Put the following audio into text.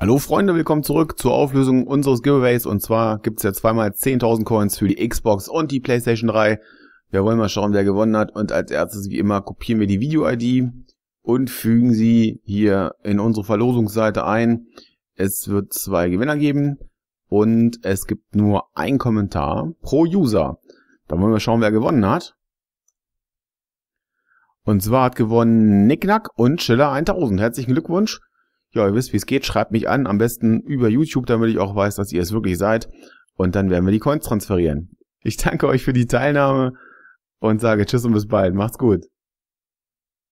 Hallo Freunde, willkommen zurück zur Auflösung unseres Giveaways und zwar gibt es ja zweimal 10.000 Coins für die Xbox und die Playstation 3. Wir wollen mal schauen, wer gewonnen hat und als erstes wie immer kopieren wir die Video-ID und fügen sie hier in unsere Verlosungsseite ein. Es wird zwei Gewinner geben und es gibt nur ein Kommentar pro User. Dann wollen wir schauen, wer gewonnen hat. Und zwar hat gewonnen Nicknack und Schiller 1000. Herzlichen Glückwunsch ja, ihr wisst, wie es geht, schreibt mich an, am besten über YouTube, damit ich auch weiß, dass ihr es wirklich seid. Und dann werden wir die Coins transferieren. Ich danke euch für die Teilnahme und sage Tschüss und bis bald. Macht's gut.